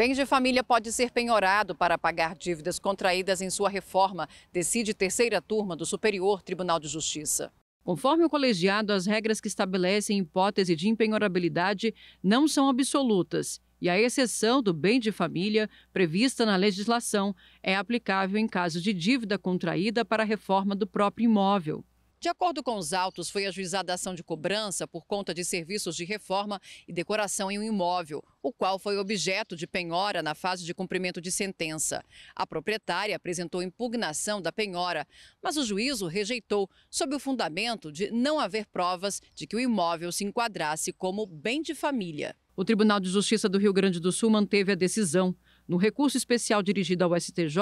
Bem de família pode ser penhorado para pagar dívidas contraídas em sua reforma, decide terceira turma do Superior Tribunal de Justiça. Conforme o colegiado, as regras que estabelecem hipótese de empenhorabilidade não são absolutas e a exceção do bem de família prevista na legislação é aplicável em caso de dívida contraída para a reforma do próprio imóvel. De acordo com os autos, foi ajuizada ação de cobrança por conta de serviços de reforma e decoração em um imóvel, o qual foi objeto de penhora na fase de cumprimento de sentença. A proprietária apresentou impugnação da penhora, mas o juízo rejeitou, sob o fundamento de não haver provas de que o imóvel se enquadrasse como bem de família. O Tribunal de Justiça do Rio Grande do Sul manteve a decisão. No recurso especial dirigido ao STJ,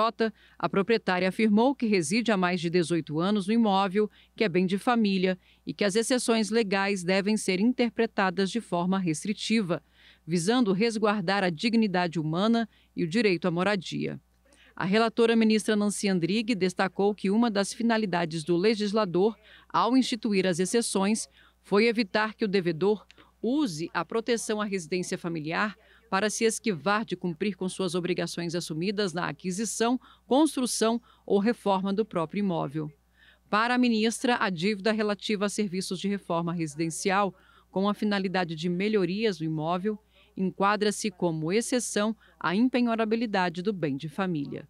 a proprietária afirmou que reside há mais de 18 anos no imóvel, que é bem de família e que as exceções legais devem ser interpretadas de forma restritiva, visando resguardar a dignidade humana e o direito à moradia. A relatora ministra Nancy Andrighi destacou que uma das finalidades do legislador, ao instituir as exceções, foi evitar que o devedor use a proteção à residência familiar para se esquivar de cumprir com suas obrigações assumidas na aquisição, construção ou reforma do próprio imóvel. Para a ministra, a dívida relativa a serviços de reforma residencial, com a finalidade de melhorias do imóvel, enquadra-se como exceção à empenhorabilidade do bem de família.